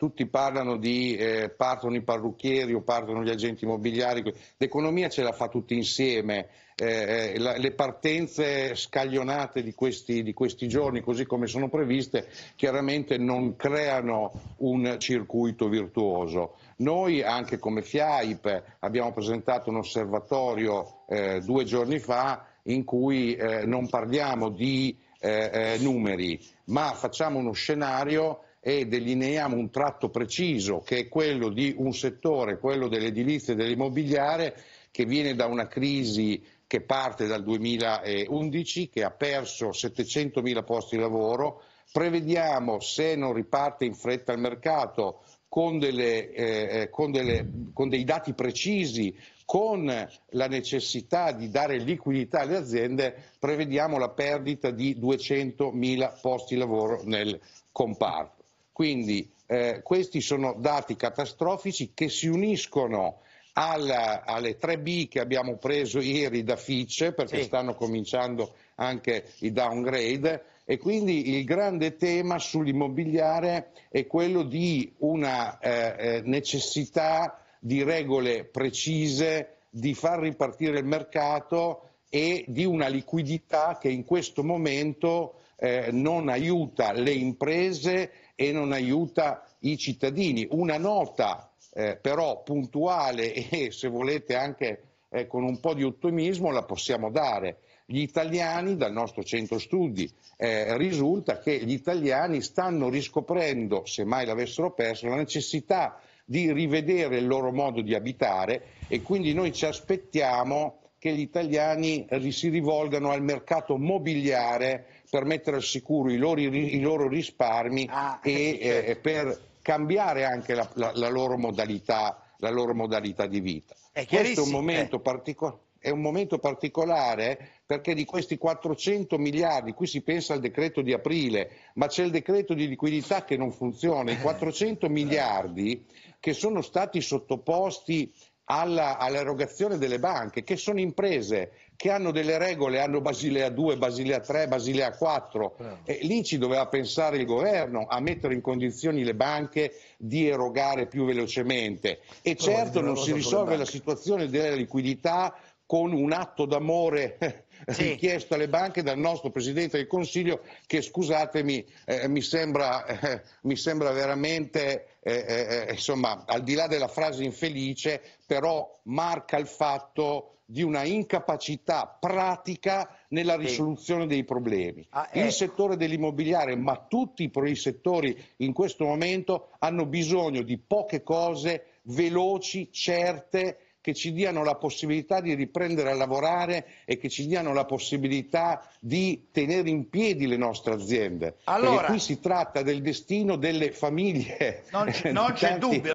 tutti parlano di eh, partono i parrucchieri o partono gli agenti immobiliari, l'economia ce la fa tutti insieme, eh, eh, la, le partenze scaglionate di questi, di questi, giorni, così come sono previste, chiaramente non creano un circuito virtuoso. Noi anche come FIAIP abbiamo presentato un osservatorio eh, due giorni fa in cui eh, non parliamo di eh, numeri, ma facciamo uno scenario e delineiamo un tratto preciso che è quello di un settore, quello dell'edilizia e dell'immobiliare, che viene da una crisi che parte dal 2011, che ha perso 700.000 posti di lavoro. Prevediamo, se non riparte in fretta il mercato, con, delle, eh, eh, con, delle, con, dei dati precisi, con la necessità di dare liquidità alle aziende, prevediamo la perdita di 200.000 posti di lavoro nel comparto. Quindi eh, questi sono dati catastrofici che si uniscono alla, alle 3B che abbiamo preso ieri da Fitch perché sì. stanno cominciando anche i downgrade e quindi il grande tema sull'immobiliare è quello di una eh, eh necessità di regole precise, di far ripartire il mercato e di una liquidità che in questo momento eh, non aiuta le imprese e non aiuta i cittadini. Una nota eh, però puntuale e se volete anche eh, con un po' di ottimismo la possiamo dare. Gli italiani, dal nostro centro studi, eh, risulta che gli italiani stanno riscoprendo, se mai l'avessero perso, la necessità di rivedere il loro modo di abitare e quindi noi ci aspettiamo che gli italiani si rivolgano al mercato mobiliare per mettere al sicuro i loro, i loro risparmi ah, e eh, eh certo. per cambiare anche la, la, la, loro modalità, la, loro modalità, di vita. È Questo è un eh. momento eh. è un momento particolare perché di questi 400 miliardi, qui si pensa al decreto di aprile, ma c'è il decreto di liquidità che non funziona, i 400 miliardi che sono stati sottoposti all'erogazione all delle banche, che sono imprese che hanno delle regole, hanno Basilea 2, Basilea 3, Basilea 4, certo. e lì ci doveva pensare il governo a mettere in condizioni le banche di erogare più velocemente. E certo non si risolve la situazione della liquidità con un atto d'amore sì. richiesto alle banche dal nostro Presidente del Consiglio che scusatemi eh, mi, sembra, eh, mi, sembra, veramente eh, eh, eh insomma al di là della frase infelice però marca il fatto di una incapacità pratica nella risoluzione dei problemi. Ah, ecco. Il settore dell'immobiliare, ma tutti i settori in questo momento hanno bisogno di poche cose veloci, certe che ci diano la possibilità di riprendere a lavorare e che ci diano la possibilità di tenere in piedi le nostre aziende. Allora, Perché qui si tratta del destino delle famiglie. Non, non c'è dubbio.